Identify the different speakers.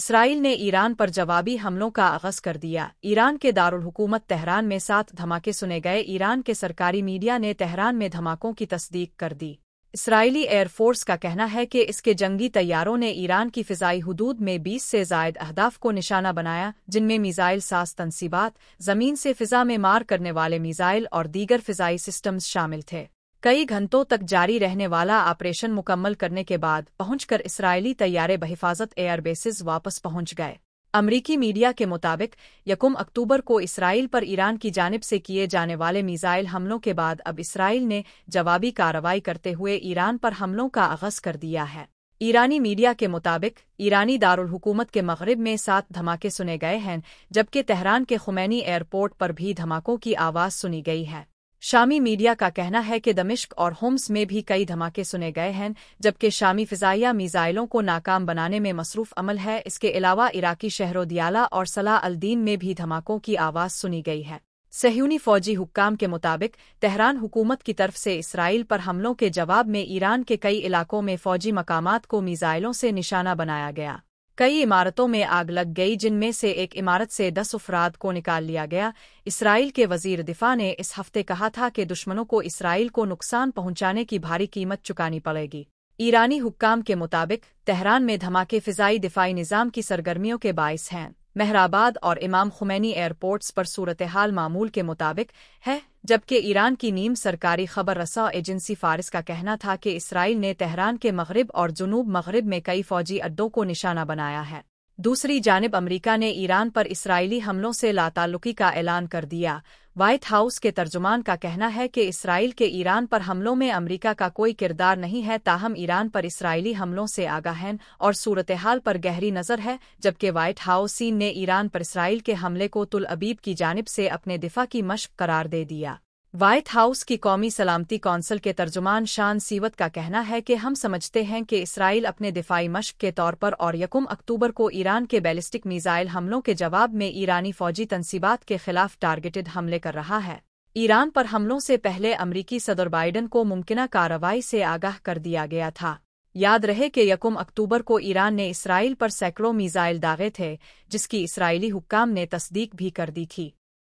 Speaker 1: Israel ने Iran पर जवाबी हमलों का आग़ज़ कर दिया ईरान के दारुलहकूमत तेहरान में सात धमाके सुने गए ईरान के सरकारी मीडिया ने तेहरान में धमाकों की तस्दीक कर दी इसराइली एयरफोर्स का कहना है कि इसके जंगी तैयारों ने ईरान की फिजाई हदूद में 20 से जायद अहदाफ को निशाना बनाया जिनमें मिजाइल सास तनसीबात जमीन से फिजा में मार करने वाले मिजाइल और दीगर फिजाई सिस्टम्स शामिल थे कई घंटों तक जारी रहने वाला ऑपरेशन मुकम्मल करने के बाद पहुंचकर इसराइली तैयारे बहिफाजत एयरबेसिस वापस पहुंच गए अमरीकी मीडिया के मुताबिक यकुम अक्टूबर को इसराइल पर ईरान की जानब से किए जाने वाले मिसाइल हमलों के बाद अब इसराइल ने जवाबी कार्रवाई करते हुए ईरान पर हमलों का आगज कर दिया है ईरानी मीडिया के मुताबिक ईरानी दारुलहकूमत के मगरब में सात धमाके सुने गए हैं जबकि तेहरान के खुमैनी एयरपोर्ट पर भी धमाकों की आवाज़ सुनी गई है शामी मीडिया का कहना है कि दमिश्क और होम्स में भी कई धमाके सुने गए हैं जबकि शामी फिजाइया मिज़ाइलों को नाकाम बनाने में मसरूफ अमल है इसके अलावा इराकी शहरों दियाला और सलाह अल्दीन में भी धमाकों की आवाज़ सुनी गई है सहयूनी फौजी हुक्काम के मुताबिक तेहरान हुकूमत की तरफ से इसराइल पर हमलों के जवाब में ईरान के कई इलाकों में फौजी मकामात को मिज़ाइलों से निशाना बनाया गया कई इमारतों में आग लग गई जिनमें से एक इमारत से दस अफराद को निकाल लिया गया इसराइल के वजीर दिफा ने इस हफ्ते कहा था कि दुश्मनों को इसराइल को नुकसान पहुंचाने की भारी कीमत चुकानी पड़ेगी ईरानी हुक्काम के मुताबिक तेहरान में धमाके फिजाई दिफाई निज़ाम की सरगर्मियों के बायस हैं मेहराबाद और इमाम खुमैनी एयरपोर्ट्स पर सूरतहाल मामूल के मुताबिक है जबकि ईरान की नीम सरकारी खबर रसा एजेंसी फारिस का कहना था कि इसराइल ने तेहरान के मगरब और जुनूब मगरब में कई फौजी अड्डों को निशाना बनाया है दूसरी जानब अमरीका ने ईरान पर इसराइली हमलों से लातालुकी का ऐलान कर दिया व्हाइट हाउस के तर्जुमान का कहना है कि इसराइल के ईरान पर हमलों में अमरीका का कोई किरदार नहीं है ताहम ईरान पर इसराइली हमलों से आगाहन और सूरतहाल पर गहरी नज़र है जबकि व्हाइट हाउस ने ईरान पर इसराइल के हमले को तुल अबीब की जानब से अपने दिफा की मश्क करार दे दिया व्हाइट हाउस की कौमी सलामती कौंसिल के तर्जुमान शान सीवत का कहना है कि हम समझते हैं कि इसराइल अपने दिफाई मश्क के तौर पर और यकुम अक्टूबर को ईरान के बैलिस्टिक मिसाइल हमलों के जवाब में ईरानी फौजी तनसीबात के खिलाफ टारगेटेड हमले कर रहा है ईरान पर हमलों से पहले अमरीकी सदर बाइडन को मुमकिन कार्रवाई से आगाह कर दिया गया था याद रहे कि यकुम अक्टूबर को ईरान ने इसराइल पर सैकड़ों मिजाइल दागे थे जिसकी इसराइली हुक्काम ने तस्दीक भी कर दी थी